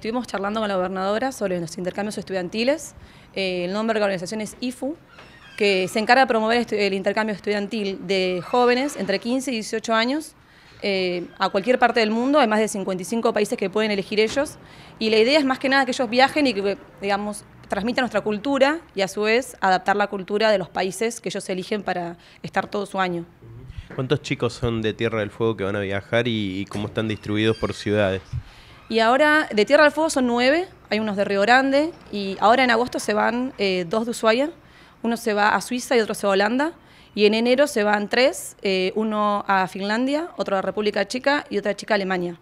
estuvimos charlando con la gobernadora sobre los intercambios estudiantiles. Eh, el nombre de la organización es IFU, que se encarga de promover el intercambio estudiantil de jóvenes entre 15 y 18 años eh, a cualquier parte del mundo, hay más de 55 países que pueden elegir ellos, y la idea es más que nada que ellos viajen y que, digamos, transmitan nuestra cultura y a su vez adaptar la cultura de los países que ellos eligen para estar todo su año. ¿Cuántos chicos son de Tierra del Fuego que van a viajar y cómo están distribuidos por ciudades? Y ahora de Tierra al Fuego son nueve, hay unos de Río Grande y ahora en agosto se van eh, dos de Ushuaia, uno se va a Suiza y otro se va a Holanda. Y en enero se van tres, eh, uno a Finlandia, otro a República Chica y otra chica a Alemania.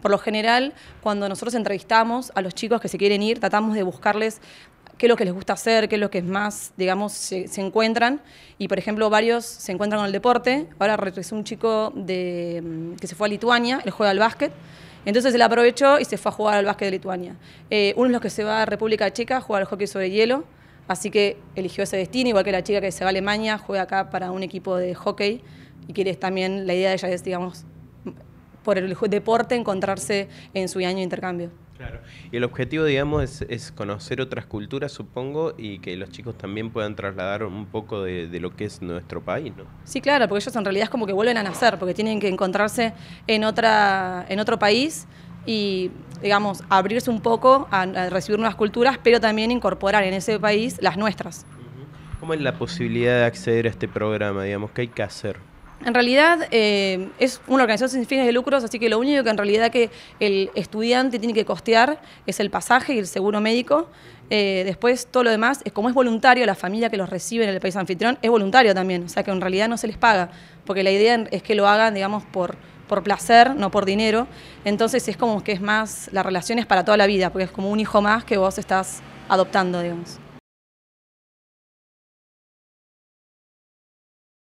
Por lo general, cuando nosotros entrevistamos a los chicos que se quieren ir, tratamos de buscarles qué es lo que les gusta hacer, qué es lo que es más, digamos, se, encuentran. Y, por ejemplo, varios se encuentran con el deporte. Ahora regresó un chico de, mm, que se fue a Lituania, él juega al básquet. Entonces él aprovechó y se fue a jugar al básquet de Lituania. Eh, uno de los que se va a República Checa juega jugar al hockey sobre hielo, así que eligió ese destino, igual que la chica que se va a Alemania, juega acá para un equipo de hockey y quiere también, la idea de ella es, digamos, por el deporte encontrarse en su año de intercambio. Claro. Y el objetivo, digamos, es, conocer otras culturas, supongo, y que los chicos también puedan trasladar un poco de, lo que es nuestro país, ¿no? Sí, claro, porque ellos en realidad es como que vuelven a nacer, porque tienen que encontrarse en, otra, en otro país y, digamos, abrirse un poco a, recibir nuevas culturas, pero también incorporar en ese país las nuestras. ¿Cómo es la posibilidad de acceder a este programa, digamos? ¿Qué hay que hacer? En realidad eh, es una organización sin fines de lucros, así que lo único que en realidad que el estudiante tiene que costear es el pasaje y el seguro médico. Eh, después todo lo demás, es como es voluntario, la familia que los recibe en el país anfitrión es voluntario también, o sea que en realidad no se les paga, porque la idea es que lo hagan, digamos, por, por placer, no por dinero. Entonces es como que es más, la relación es para toda la vida, porque es como un hijo más que vos estás adoptando, digamos.